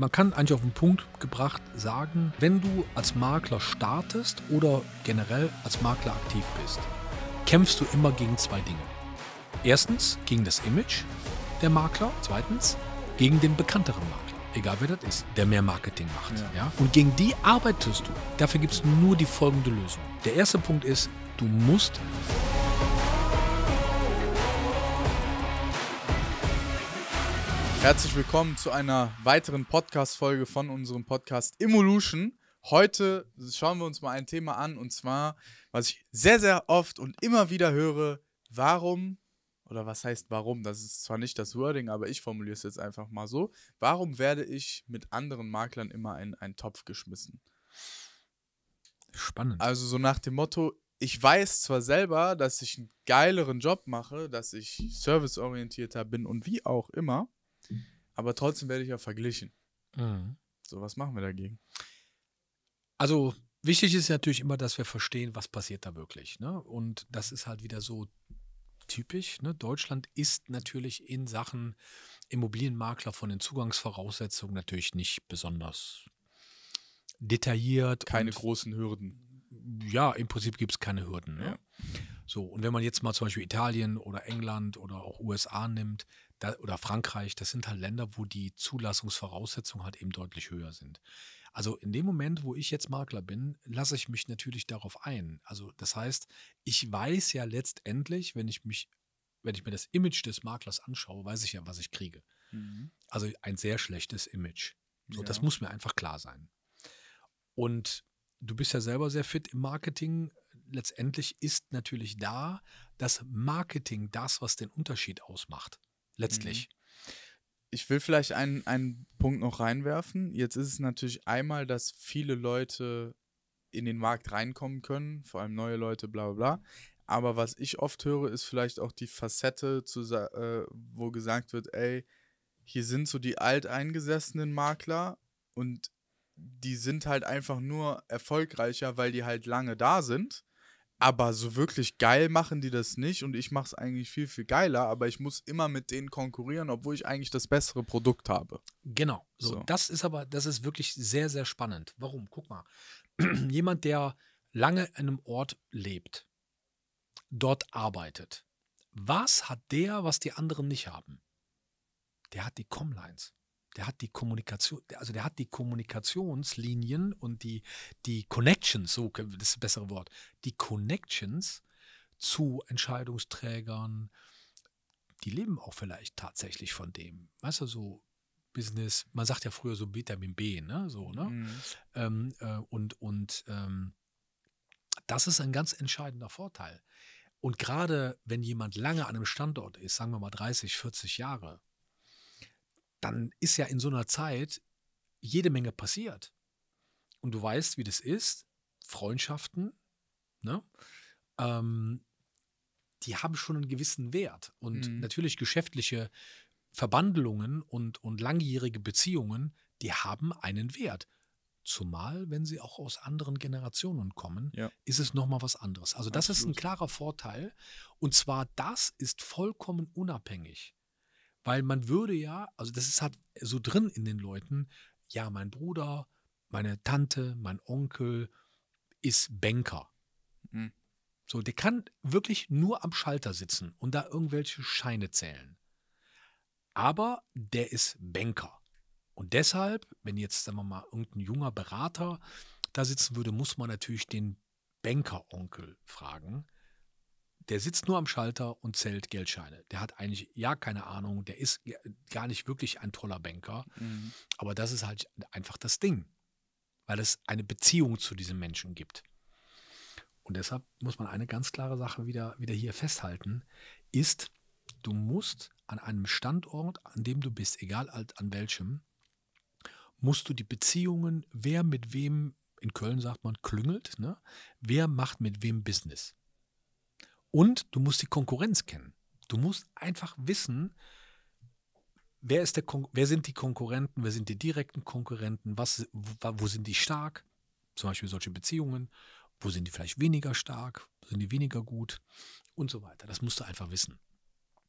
Man kann eigentlich auf den Punkt gebracht sagen, wenn du als Makler startest oder generell als Makler aktiv bist, kämpfst du immer gegen zwei Dinge. Erstens gegen das Image der Makler, zweitens gegen den bekannteren Makler, egal wer das ist, der mehr Marketing macht. Ja. ja? Und gegen die arbeitest du. Dafür gibt es nur die folgende Lösung. Der erste Punkt ist, du musst Herzlich willkommen zu einer weiteren Podcast-Folge von unserem Podcast Evolution. Heute schauen wir uns mal ein Thema an und zwar, was ich sehr, sehr oft und immer wieder höre: Warum, oder was heißt warum? Das ist zwar nicht das Wording, aber ich formuliere es jetzt einfach mal so: Warum werde ich mit anderen Maklern immer in einen Topf geschmissen? Spannend. Also, so nach dem Motto: ich weiß zwar selber, dass ich einen geileren Job mache, dass ich serviceorientierter bin und wie auch immer, aber trotzdem werde ich ja verglichen. Mhm. So, was machen wir dagegen? Also, wichtig ist natürlich immer, dass wir verstehen, was passiert da wirklich. Ne? Und das ist halt wieder so typisch. Ne? Deutschland ist natürlich in Sachen Immobilienmakler von den Zugangsvoraussetzungen natürlich nicht besonders detailliert. Keine großen Hürden. Ja, im Prinzip gibt es keine Hürden. Ne? Ja. So, und wenn man jetzt mal zum Beispiel Italien oder England oder auch USA nimmt, da, oder Frankreich, das sind halt Länder, wo die Zulassungsvoraussetzungen halt eben deutlich höher sind. Also in dem Moment, wo ich jetzt Makler bin, lasse ich mich natürlich darauf ein. Also das heißt, ich weiß ja letztendlich, wenn ich mich, wenn ich mir das Image des Maklers anschaue, weiß ich ja, was ich kriege. Mhm. Also ein sehr schlechtes Image. So, ja. Das muss mir einfach klar sein. Und du bist ja selber sehr fit im Marketing. Letztendlich ist natürlich da das Marketing das, was den Unterschied ausmacht letztlich. Mhm. Ich will vielleicht einen, einen Punkt noch reinwerfen. Jetzt ist es natürlich einmal, dass viele Leute in den Markt reinkommen können, vor allem neue Leute, bla bla bla. Aber was ich oft höre, ist vielleicht auch die Facette, zu, äh, wo gesagt wird, ey, hier sind so die alteingesessenen Makler und die sind halt einfach nur erfolgreicher, weil die halt lange da sind aber so wirklich geil machen die das nicht und ich mache es eigentlich viel, viel geiler, aber ich muss immer mit denen konkurrieren, obwohl ich eigentlich das bessere Produkt habe. Genau. So, so. das ist aber, das ist wirklich sehr, sehr spannend. Warum? Guck mal. Jemand, der lange in einem Ort lebt, dort arbeitet, was hat der, was die anderen nicht haben? Der hat die Comlines der hat die Kommunikation, also der hat die Kommunikationslinien und die, die Connections, so das ist das bessere Wort, die Connections zu Entscheidungsträgern, die leben auch vielleicht tatsächlich von dem. Weißt du, so Business, man sagt ja früher so Vitamin B, ne? So, ne? Mhm. Ähm, äh, und und ähm, das ist ein ganz entscheidender Vorteil. Und gerade wenn jemand lange an einem Standort ist, sagen wir mal 30, 40 Jahre, dann ist ja in so einer Zeit jede Menge passiert. Und du weißt, wie das ist. Freundschaften, ne? Ähm, die haben schon einen gewissen Wert. Und mhm. natürlich geschäftliche Verbandelungen und, und langjährige Beziehungen, die haben einen Wert. Zumal, wenn sie auch aus anderen Generationen kommen, ja. ist es nochmal was anderes. Also das Absolut. ist ein klarer Vorteil. Und zwar, das ist vollkommen unabhängig weil man würde ja, also das ist halt so drin in den Leuten, ja, mein Bruder, meine Tante, mein Onkel ist Banker. Mhm. So, der kann wirklich nur am Schalter sitzen und da irgendwelche Scheine zählen. Aber der ist Banker. Und deshalb, wenn jetzt, sagen wir mal, irgendein junger Berater da sitzen würde, muss man natürlich den Bankeronkel fragen der sitzt nur am Schalter und zählt Geldscheine. Der hat eigentlich ja keine Ahnung, der ist gar nicht wirklich ein toller Banker. Mhm. Aber das ist halt einfach das Ding, weil es eine Beziehung zu diesem Menschen gibt. Und deshalb muss man eine ganz klare Sache wieder, wieder hier festhalten, ist, du musst an einem Standort, an dem du bist, egal an welchem, musst du die Beziehungen, wer mit wem, in Köln sagt man klüngelt, ne? wer macht mit wem Business. Und du musst die Konkurrenz kennen. Du musst einfach wissen, wer, ist der wer sind die Konkurrenten, wer sind die direkten Konkurrenten, was, wo sind die stark, zum Beispiel solche Beziehungen, wo sind die vielleicht weniger stark, sind die weniger gut und so weiter. Das musst du einfach wissen.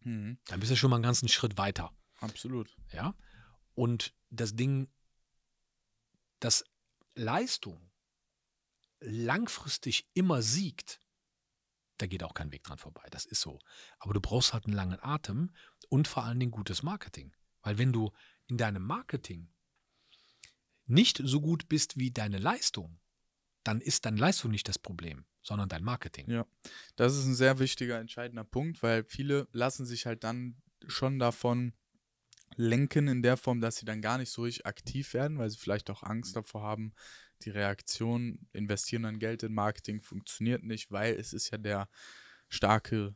Mhm. Dann bist du schon mal einen ganzen Schritt weiter. Absolut. Ja. Und das Ding, dass Leistung langfristig immer siegt, da geht auch kein Weg dran vorbei. Das ist so. Aber du brauchst halt einen langen Atem und vor allen Dingen gutes Marketing. Weil wenn du in deinem Marketing nicht so gut bist wie deine Leistung, dann ist deine Leistung nicht das Problem, sondern dein Marketing. Ja, das ist ein sehr wichtiger, entscheidender Punkt, weil viele lassen sich halt dann schon davon lenken in der Form, dass sie dann gar nicht so richtig aktiv werden, weil sie vielleicht auch Angst davor haben, die Reaktion, investieren dann Geld in Marketing, funktioniert nicht, weil es ist ja der starke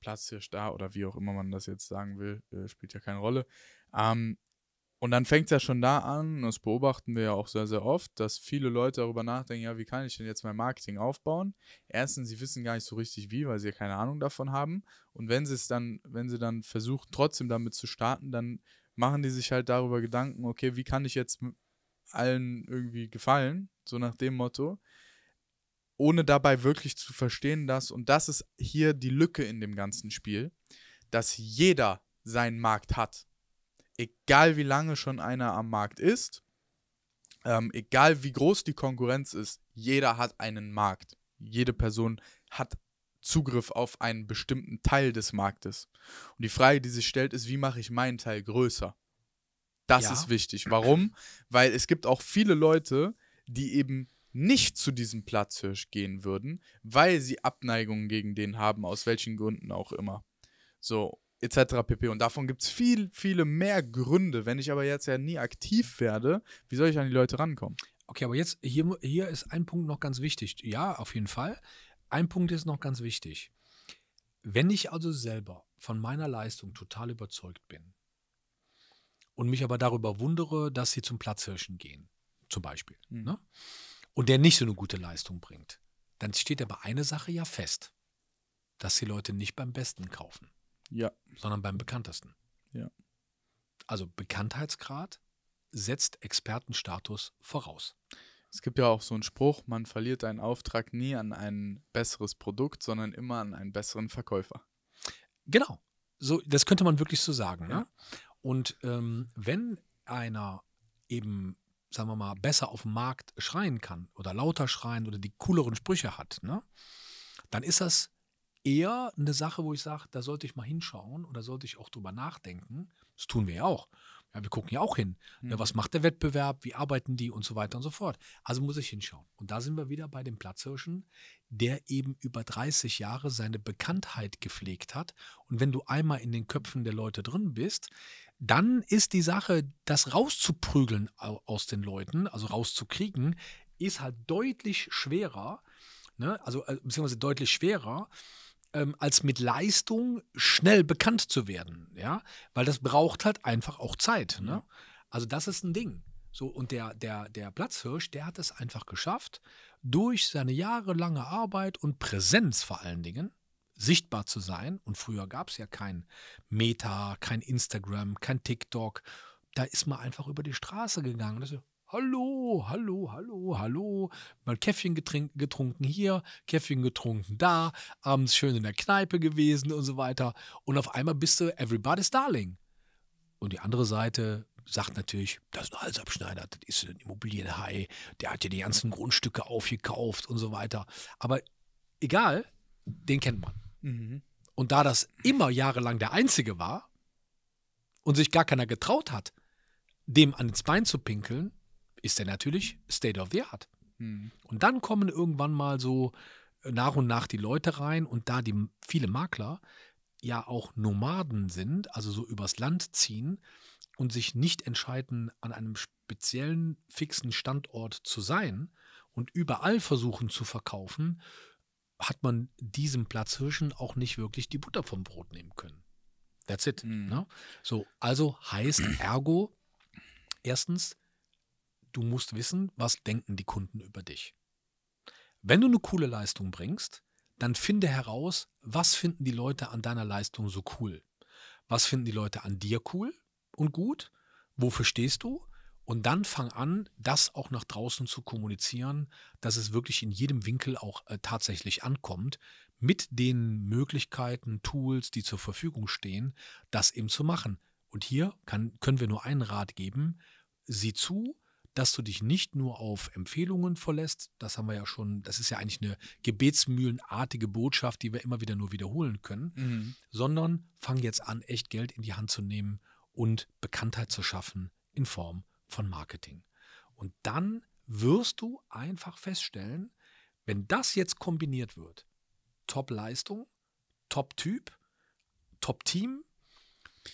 Platz hier Star oder wie auch immer man das jetzt sagen will, äh, spielt ja keine Rolle. Ähm, und dann fängt es ja schon da an, das beobachten wir ja auch sehr, sehr oft, dass viele Leute darüber nachdenken, ja, wie kann ich denn jetzt mein Marketing aufbauen? Erstens, sie wissen gar nicht so richtig wie, weil sie ja keine Ahnung davon haben. Und wenn sie es dann, wenn sie dann versuchen, trotzdem damit zu starten, dann machen die sich halt darüber Gedanken, okay, wie kann ich jetzt allen irgendwie gefallen, so nach dem Motto, ohne dabei wirklich zu verstehen, dass, und das ist hier die Lücke in dem ganzen Spiel, dass jeder seinen Markt hat. Egal wie lange schon einer am Markt ist, ähm, egal wie groß die Konkurrenz ist, jeder hat einen Markt. Jede Person hat Zugriff auf einen bestimmten Teil des Marktes. Und die Frage, die sich stellt, ist, wie mache ich meinen Teil größer? Das ja. ist wichtig. Warum? Weil es gibt auch viele Leute, die eben nicht zu diesem Platzhirsch gehen würden, weil sie Abneigungen gegen den haben, aus welchen Gründen auch immer. So, etc. pp. Und davon gibt es viel, viele mehr Gründe. Wenn ich aber jetzt ja nie aktiv werde, wie soll ich an die Leute rankommen? Okay, aber jetzt, hier, hier ist ein Punkt noch ganz wichtig. Ja, auf jeden Fall. Ein Punkt ist noch ganz wichtig. Wenn ich also selber von meiner Leistung total überzeugt bin und mich aber darüber wundere, dass sie zum Platzhirschen gehen, zum Beispiel, mhm. ne? und der nicht so eine gute Leistung bringt, dann steht aber eine Sache ja fest, dass die Leute nicht beim Besten kaufen, ja. sondern beim Bekanntesten. Ja. Also Bekanntheitsgrad setzt Expertenstatus voraus. Es gibt ja auch so einen Spruch, man verliert einen Auftrag nie an ein besseres Produkt, sondern immer an einen besseren Verkäufer. Genau. So, das könnte man wirklich so sagen. Ne? Ja. Ne? Und ähm, wenn einer eben, sagen wir mal, besser auf dem Markt schreien kann oder lauter schreien oder die cooleren Sprüche hat, ne, dann ist das eher eine Sache, wo ich sage, da sollte ich mal hinschauen oder sollte ich auch drüber nachdenken. Das tun wir ja auch. Ja, wir gucken ja auch hin. Ne, mhm. Ja, was macht der Wettbewerb? Wie arbeiten die und so weiter und so fort? Also muss ich hinschauen. Und da sind wir wieder bei dem Platzhirschen, der eben über 30 Jahre seine Bekanntheit gepflegt hat. Und wenn du einmal in den Köpfen der Leute drin bist, dann ist die Sache, das rauszuprügeln aus den Leuten, also rauszukriegen, ist halt deutlich schwerer, ne? also äh, beziehungsweise deutlich schwerer, ähm, als mit Leistung schnell bekannt zu werden, ja, weil das braucht halt einfach auch Zeit. Ne? Also das ist ein Ding. So, und der, der, der Platzhirsch, der hat es einfach geschafft, durch seine jahrelange Arbeit und Präsenz vor allen Dingen sichtbar zu sein. Und früher gab es ja kein Meta, kein Instagram, kein TikTok. Da ist man einfach über die Straße gegangen. Und das Hallo, hallo, hallo, hallo. Mal Käffchen getrunken hier, Käffchen getrunken da, abends schön in der Kneipe gewesen und so weiter. Und auf einmal bist du Everybody's Darling. Und die andere Seite sagt natürlich, das ist ein Halsabschneider, das ist ein Immobilienhai, der hat ja die ganzen Grundstücke aufgekauft und so weiter. Aber egal, den kennt man. Mhm. Und da das immer jahrelang der Einzige war und sich gar keiner getraut hat, dem ans Bein zu pinkeln, ist er natürlich State of the Art. Mhm. Und dann kommen irgendwann mal so äh, nach und nach die Leute rein und da die viele Makler ja auch Nomaden sind, also so übers Land ziehen und sich nicht entscheiden, an einem speziellen fixen Standort zu sein und überall versuchen zu verkaufen, hat man diesem Platzhirschen auch nicht wirklich die Butter vom Brot nehmen können. That's it. Mhm. Ne? So, also heißt ergo, erstens, du musst wissen, was denken die Kunden über dich. Wenn du eine coole Leistung bringst, dann finde heraus, was finden die Leute an deiner Leistung so cool. Was finden die Leute an dir cool und gut? Wofür stehst du? Und dann fang an, das auch nach draußen zu kommunizieren, dass es wirklich in jedem Winkel auch äh, tatsächlich ankommt, mit den Möglichkeiten, Tools, die zur Verfügung stehen, das eben zu machen. Und hier kann, können wir nur einen Rat geben, sieh zu, dass du dich nicht nur auf Empfehlungen verlässt, das haben wir ja schon, das ist ja eigentlich eine gebetsmühlenartige Botschaft, die wir immer wieder nur wiederholen können, mhm. sondern fang jetzt an, echt Geld in die Hand zu nehmen und Bekanntheit zu schaffen in Form von Marketing. Und dann wirst du einfach feststellen, wenn das jetzt kombiniert wird, Top-Leistung, Top-Typ, Top-Team,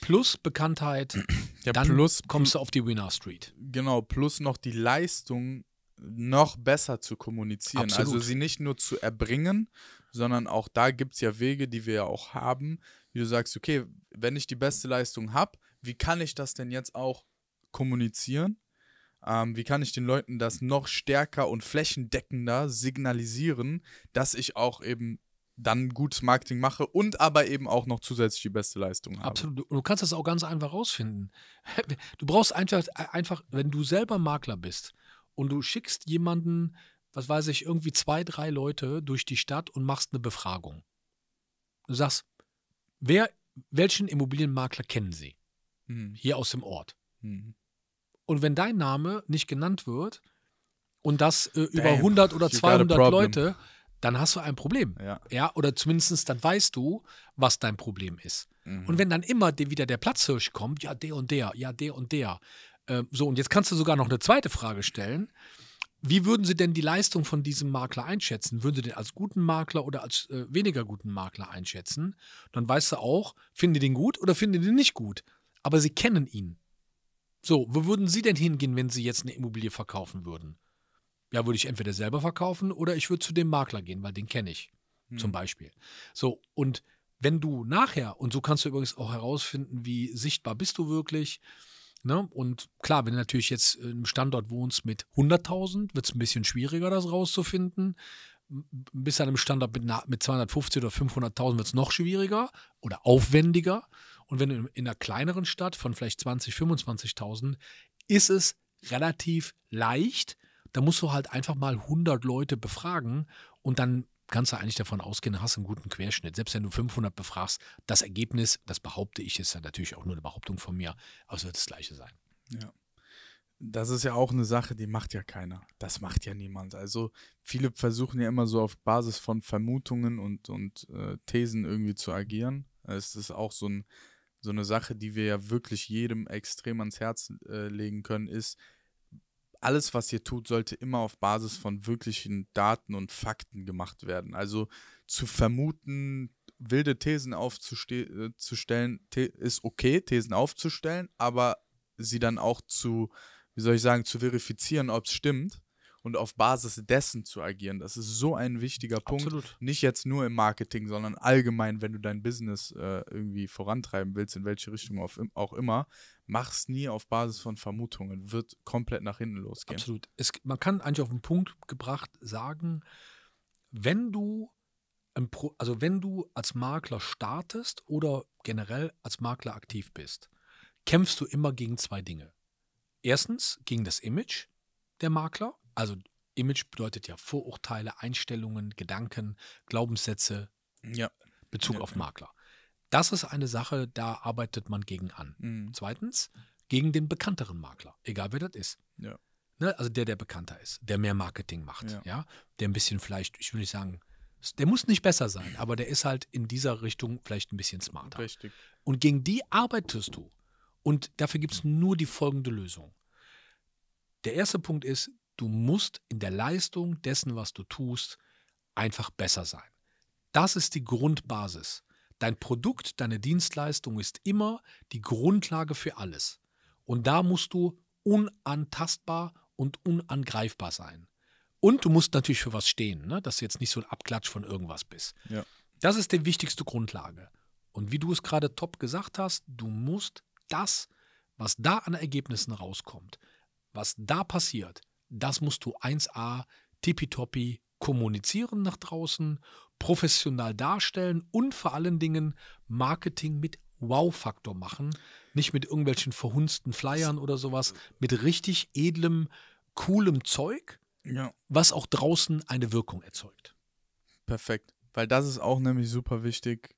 Plus Bekanntheit, ja, dann plus, kommst du auf die Winner Street. Genau, plus noch die Leistung noch besser zu kommunizieren. Also Absolut. Also sie nicht nur zu erbringen, sondern auch da gibt es ja Wege, die wir ja auch haben, wie du sagst, okay, wenn ich die beste Leistung habe, wie kann ich das denn jetzt auch kommunizieren? Ähm, wie kann ich den Leuten das noch stärker und flächendeckender signalisieren, dass ich auch eben dann gutes Marketing mache und aber eben auch noch zusätzlich die beste Leistung habe. Absolut. Du kannst das auch ganz einfach rausfinden. Du brauchst einfach, äh, einfach wenn du selber Makler bist und du schickst jemanden, was weiß ich, irgendwie zwei, drei Leute durch die Stadt und machst eine Befragung. Du sagst, wer, welchen Immobilienmakler kennen Sie? Mhm. Hier aus dem Ort. Mhm. Und wenn dein Name nicht genannt wird und das äh, über 100 oder 200 Leute, dann hast du ein Problem. Ja. ja oder zumindest dann weißt du, was dein Problem ist. Mhm. Und wenn dann immer wieder der Platzhirsch kommt, ja, der und der, ja, der und der. Äh, so, und jetzt kannst du sogar noch eine zweite Frage stellen. Wie würden Sie denn die Leistung von diesem Makler einschätzen? Würden Sie den als guten Makler oder als äh, weniger guten Makler einschätzen? Dann weißt du auch, finde den gut oder finde den nicht gut. Aber Sie kennen ihn. So, wo würden Sie denn hingehen, wenn Sie jetzt eine Immobilie verkaufen würden? Ja, würde ich entweder selber verkaufen oder ich würde zu dem Makler gehen, weil den kenne ich hm. zum Beispiel. So, und wenn du nachher, und so kannst du übrigens auch herausfinden, wie sichtbar bist du wirklich, Ne? Und klar, wenn du natürlich jetzt äh, im Standort wohnst mit 100.000, wird es ein bisschen schwieriger, das rauszufinden. Bis an einem Standort mit, mit 250 oder 500.000 wird es noch schwieriger oder aufwendiger. Und wenn du in einer kleineren Stadt von vielleicht 20, 25.000 ist es relativ leicht, da musst du halt einfach mal 100 Leute befragen und dann kannst du eigentlich davon ausgehen, hast einen guten Querschnitt. Selbst wenn du 500 befragst, das Ergebnis, das behaupte ich, ist ja natürlich auch nur eine Behauptung von mir, aber es wird das gleiche sein. Ja. Das ist ja auch eine Sache, die macht ja keiner. Das macht ja niemand. Also viele versuchen ja immer so auf Basis von Vermutungen und, und äh, Thesen irgendwie zu agieren. Es ist auch so, ein, so eine Sache, die wir ja wirklich jedem extrem ans Herz äh, legen können, ist, alles, was ihr tut, sollte immer auf Basis von wirklichen Daten und Fakten gemacht werden. Also zu vermuten, wilde Thesen aufzustellen, äh, ist okay, Thesen aufzustellen, aber sie dann auch zu, wie soll ich sagen, zu verifizieren, ob es stimmt, und auf Basis dessen zu agieren. Das ist so ein wichtiger Punkt. Absolut. Nicht jetzt nur im Marketing, sondern allgemein, wenn du dein Business äh, irgendwie vorantreiben willst, in welche Richtung auf, auch immer, mach's nie auf Basis von Vermutungen. Wird komplett nach hinten losgehen. Absolut. Es, man kann eigentlich auf den Punkt gebracht sagen, wenn du Pro, also wenn du als Makler startest oder generell als Makler aktiv bist, kämpfst du immer gegen zwei Dinge. Erstens gegen das Image der Makler also Image bedeutet ja Vorurteile, Einstellungen, Gedanken, Glaubenssätze, ja. Bezug ja, auf Makler. Das ist eine Sache, da arbeitet man gegen an. Mhm. Zweitens, gegen den bekannteren Makler, egal wer das ist. Ja. Ne? Also der, der bekannter ist, der mehr Marketing macht, ja. ja? Der ein bisschen vielleicht, ich will nicht sagen, der muss nicht besser sein, aber der ist halt in dieser Richtung vielleicht ein bisschen smarter. Richtig. Und gegen die arbeitest du. Und dafür gibt es nur die folgende Lösung. Der erste Punkt ist, du musst in der Leistung dessen, was du tust, einfach besser sein. Das ist die Grundbasis. Dein Produkt, deine Dienstleistung ist immer die Grundlage für alles. Und da musst du unantastbar und unangreifbar sein. Und du musst natürlich für was stehen, ne? dass du jetzt nicht so ein Abklatsch von irgendwas bist. Ja. Das ist die wichtigste Grundlage. Und wie du es gerade top gesagt hast, du musst das, was da an Ergebnissen rauskommt, was da passiert, das musst du 1a tippitoppi kommunizieren nach draußen, professional darstellen und vor allen Dingen Marketing mit Wow-Faktor machen. Nicht mit irgendwelchen verhunzten Flyern oder sowas, mit richtig edlem, coolem Zeug, ja. was auch draußen eine Wirkung erzeugt. Perfekt. Weil das ist auch nämlich super wichtig.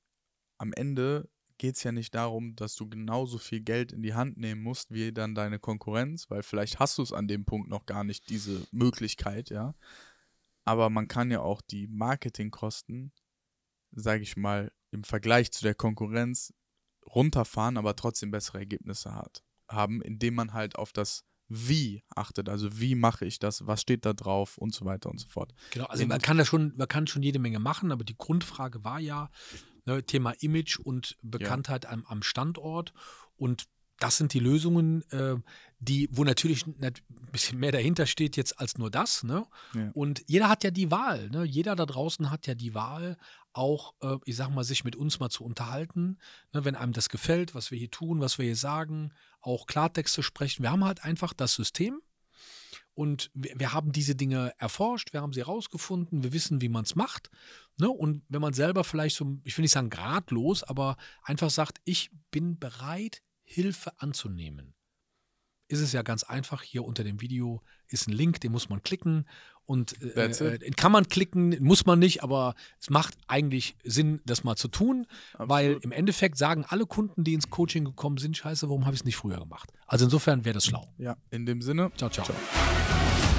Am Ende geht es ja nicht darum, dass du genauso viel Geld in die Hand nehmen musst wie dann deine Konkurrenz, weil vielleicht hast du es an dem Punkt noch gar nicht, diese Möglichkeit, ja. Aber man kann ja auch die Marketingkosten, sage ich mal, im Vergleich zu der Konkurrenz runterfahren, aber trotzdem bessere Ergebnisse hat, haben, indem man halt auf das wie achtet, also wie mache ich das, was steht da drauf und so weiter und so fort. Genau, also man kann da schon, man kann schon jede Menge machen, aber die Grundfrage war ja, Ne, Thema Image und Bekanntheit ja. am, am Standort. Und das sind die Lösungen, äh, die, wo natürlich ein bisschen mehr dahinter steht jetzt als nur das. Ne? Ja. Und jeder hat ja die Wahl. Ne? Jeder da draußen hat ja die Wahl, auch, äh, ich sag mal, sich mit uns mal zu unterhalten. Ne? Wenn einem das gefällt, was wir hier tun, was wir hier sagen, auch Klartexte sprechen. Wir haben halt einfach das System, und wir, wir haben diese Dinge erforscht, wir haben sie herausgefunden, wir wissen, wie man es macht. Ne? Und wenn man selber vielleicht so, ich will nicht sagen gradlos, aber einfach sagt, ich bin bereit, Hilfe anzunehmen, ist es ja ganz einfach. Hier unter dem Video ist ein Link, den muss man klicken und äh, äh, kann man klicken, muss man nicht, aber es macht eigentlich Sinn, das mal zu tun, Absolut. weil im Endeffekt sagen alle Kunden, die ins Coaching gekommen sind, scheiße, warum habe ich es nicht früher gemacht? Also insofern wäre das schlau. Ja, in dem Sinne. ciao. ciao. ciao.